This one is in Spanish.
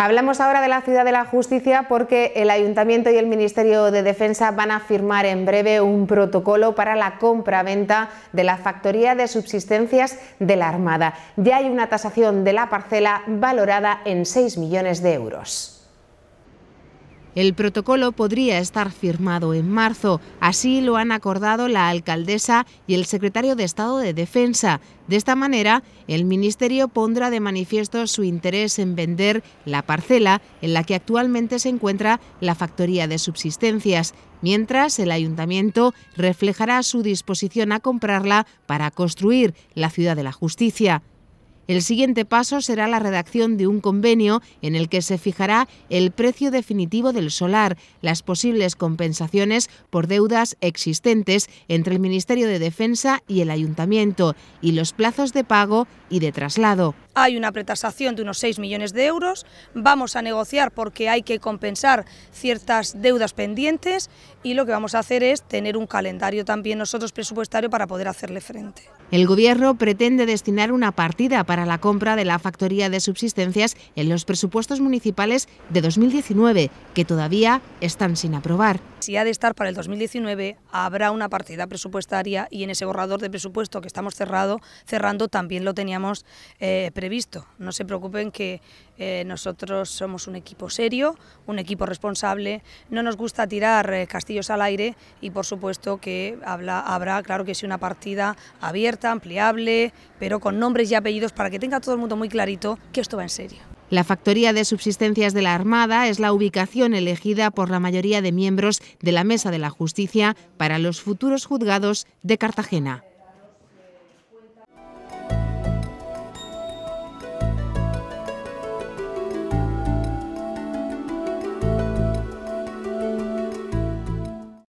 Hablamos ahora de la Ciudad de la Justicia porque el Ayuntamiento y el Ministerio de Defensa van a firmar en breve un protocolo para la compra-venta de la factoría de subsistencias de la Armada. Ya hay una tasación de la parcela valorada en 6 millones de euros. El protocolo podría estar firmado en marzo. Así lo han acordado la alcaldesa y el secretario de Estado de Defensa. De esta manera, el Ministerio pondrá de manifiesto su interés en vender la parcela en la que actualmente se encuentra la factoría de subsistencias, mientras el ayuntamiento reflejará su disposición a comprarla para construir la ciudad de la justicia. El siguiente paso será la redacción de un convenio en el que se fijará el precio definitivo del solar, las posibles compensaciones por deudas existentes entre el Ministerio de Defensa y el Ayuntamiento y los plazos de pago y de traslado hay una pretasación de unos 6 millones de euros, vamos a negociar porque hay que compensar ciertas deudas pendientes y lo que vamos a hacer es tener un calendario también nosotros presupuestario para poder hacerle frente. El Gobierno pretende destinar una partida para la compra de la factoría de subsistencias en los presupuestos municipales de 2019, que todavía están sin aprobar. Si ha de estar para el 2019, habrá una partida presupuestaria y en ese borrador de presupuesto que estamos cerrado, cerrando también lo teníamos eh, previsto visto, No se preocupen que eh, nosotros somos un equipo serio, un equipo responsable, no nos gusta tirar eh, castillos al aire y por supuesto que habla, habrá, claro que sí, una partida abierta, ampliable, pero con nombres y apellidos para que tenga todo el mundo muy clarito que esto va en serio. La factoría de subsistencias de la Armada es la ubicación elegida por la mayoría de miembros de la Mesa de la Justicia para los futuros juzgados de Cartagena.